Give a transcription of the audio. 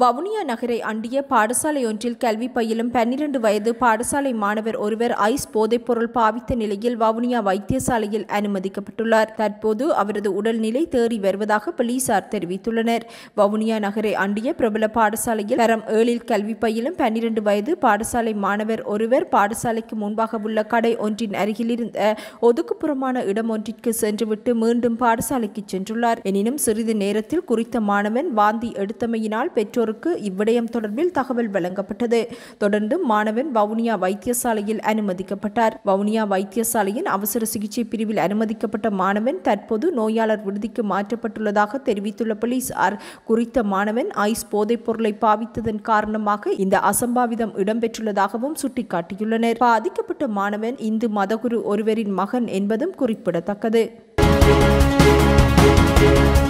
வவுனியா நகரை அண்டிய பாடசாலை ஒன்றில் கல்வி பயிலும் பன்னிரண்டு வயது பாடசாலை மாணவர் ஒருவர் ஐஸ் போதைப்பொருள் பாவித்த நிலையில் வவுனியா வைத்தியசாலையில் அனுமதிக்கப்பட்டுள்ளார் தற்போது அவரது உடல்நிலை தேறி வருவதாக போலீசார் தெரிவித்துள்ளனர் வவுனியா நகரை அண்டிய பிரபல பாடசாலையில் தரம் ஏழில் கல்வி பயிலும் பன்னிரண்டு வயது பாடசாலை மாணவர் ஒருவர் பாடசாலைக்கு முன்பாக உள்ள கடை ஒன்றின் அருகிலிருந்த ஒதுக்குப்புறமான இடம் ஒன்றிற்கு சென்றுவிட்டு மீண்டும் பாடசாலைக்கு சென்றுள்ளார் எனினும் சிறிது நேரத்தில் குறித்த மாணவன் வாந்தி எடுத்தமையினால் பெற்றோர் போலீசாருக்கு இவ்விடயம் தொடர்பில் தகவல் வழங்கப்பட்டது தொடர்ந்து மாணவன் வவுனியா வைத்தியசாலையில் அனுமதிக்கப்பட்டார் வவுனியா வைத்தியசாலையின் அவசர சிகிச்சை பிரிவில் அனுமதிக்கப்பட்ட மாணவன் தற்போது நோயாளர் விடுதிக்கு மாற்றப்பட்டுள்ளதாக தெரிவித்துள்ள போலீஸ் குறித்த மாணவன் ஐஸ் போதைப் பொருளை பாவித்ததன் காரணமாக இந்த அசம்பாவிதம் இடம்பெற்றுள்ளதாகவும் சுட்டிக்காட்டியுள்ளனர் பாதிக்கப்பட்ட மாணவன் இந்து மதகுரு ஒருவரின் மகன் என்பதும் குறிப்பிடத்தக்கது